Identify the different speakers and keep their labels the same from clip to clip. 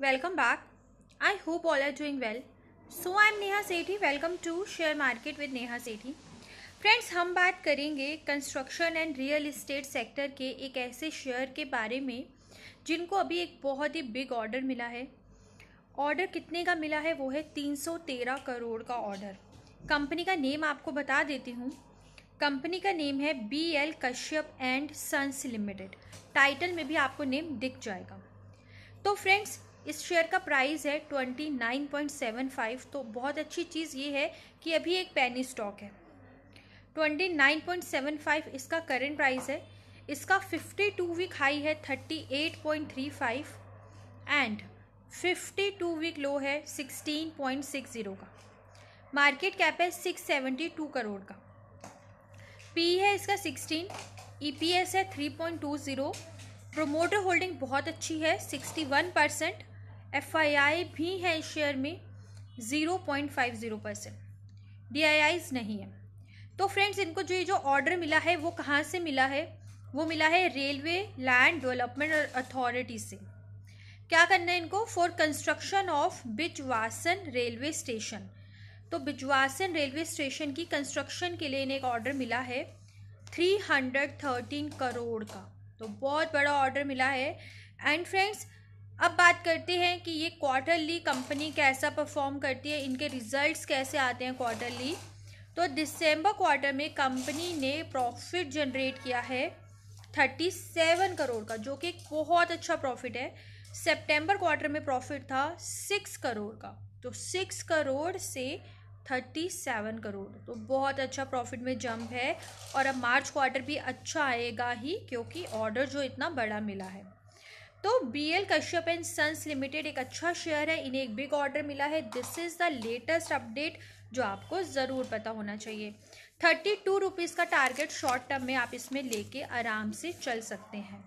Speaker 1: welcome back I hope all are doing well so I am Neha Sethi welcome to share market with Neha Sethi friends हम बात करेंगे construction and real estate sector के एक ऐसे share के बारे में जिनको अभी एक बहुत ही बिग ऑर्डर मिला है ऑर्डर कितने का मिला है वो है तीन सौ तेरह करोड़ का ऑर्डर कंपनी का नेम आपको बता देती हूँ कंपनी का नेम है B L Kashyap and sons limited title में भी आपको नेम दिख जाएगा तो फ्रेंड्स इस शेयर का प्राइस है twenty nine point seven five तो बहुत अच्छी चीज़ ये है कि अभी एक पैनी स्टॉक है twenty nine point seven five इसका करेंट प्राइस है इसका फिफ्टी टू वीक हाई है thirty eight point three five and fifty two week low है सिक्सटीन पॉइंट सिक्स ज़ीरो का मार्केट कैप है सिक्स सेवेंटी टू करोड़ का P है इसका सिक्सटीन ई पी एस है three point two zero promoter holding बहुत अच्छी है सिक्सटी वन परसेंट एफआईआई भी है इस शेयर में zero point five zero percent D नहीं है तो फ्रेंड्स इनको जो ये जो ऑर्डर मिला है वो कहाँ से मिला है वो मिला है रेलवे लैंड डेवलपमेंट अथॉरिटी से क्या करना है इनको for construction of Bijwasan railway station तो बिजवासन रेलवे स्टेशन की कंस्ट्रक्शन के लिए इन्हें एक ऑर्डर मिला है थ्री हंड्रेड थर्टीन करोड़ का तो बहुत बड़ा ऑर्डर मिला है एंड फ्रेंड्स अब बात करते हैं कि ये क्वार्टरली कंपनी कैसा परफॉर्म करती है इनके रिजल्ट्स कैसे आते हैं क्वार्टरली तो दिसंबर क्वार्टर में कंपनी ने प्रॉफिट जनरेट किया है थर्टी सेवन करोड़ का जो कि एक बहुत अच्छा प्रॉफिट है सितंबर क्वार्टर में प्रॉफिट था सिक्स करोड़ का तो सिक्स करोड़ से थर्टी सेवन करोड़ तो बहुत अच्छा प्रॉफिट में जंप है और अब मार्च क्वार्टर भी अच्छा आएगा ही क्योंकि ऑर्डर जो इतना बड़ा मिला है तो B L Kashyap and sons limited एक अच्छा शेयर है इन्हें एक बिग ऑर्डर मिला है this is the latest update जो आपको ज़रूर पता होना चाहिए थर्टी टू रुपीज़ का टारगेट शॉर्ट टर्म में आप इसमें लेके आराम से चल सकते हैं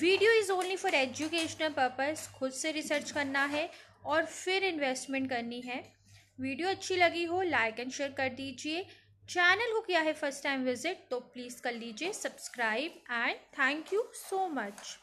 Speaker 1: video is only for educational purpose खुद से रिसर्च करना है और फिर इन्वेस्टमेंट करनी है वीडियो अच्छी लगी हो लाइक एंड शेयर कर दीजिए चैनल को किया है फर्स्ट टाइम विजिट तो प्लीज़ कर लीजिए subscribe and thank you so much